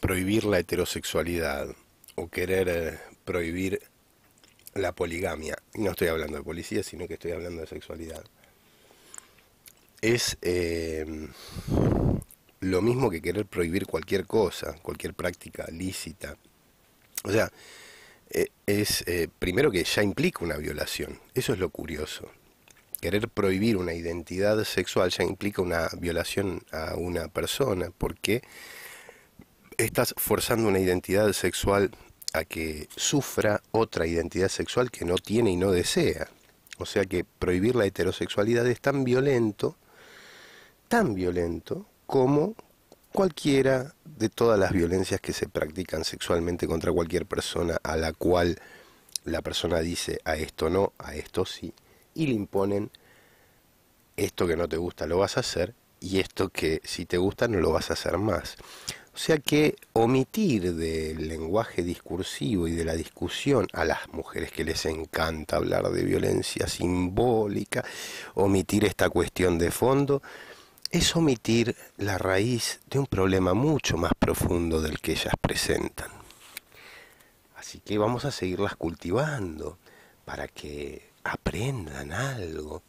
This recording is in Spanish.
prohibir la heterosexualidad o querer eh, prohibir la poligamia, no estoy hablando de policía, sino que estoy hablando de sexualidad, es em, lo mismo que querer prohibir cualquier cosa, cualquier práctica lícita. O sea, eh, es eh, primero que ya implica una violación, eso es lo curioso. Querer prohibir una identidad sexual ya implica una violación a una persona, porque estás forzando una identidad sexual a que sufra otra identidad sexual que no tiene y no desea. O sea que prohibir la heterosexualidad es tan violento, tan violento como cualquiera de todas las violencias que se practican sexualmente contra cualquier persona a la cual la persona dice a esto no, a esto sí, y le imponen esto que no te gusta lo vas a hacer y esto que si te gusta no lo vas a hacer más. O sea que omitir del lenguaje discursivo y de la discusión a las mujeres que les encanta hablar de violencia simbólica, omitir esta cuestión de fondo, es omitir la raíz de un problema mucho más profundo del que ellas presentan. Así que vamos a seguirlas cultivando para que aprendan algo,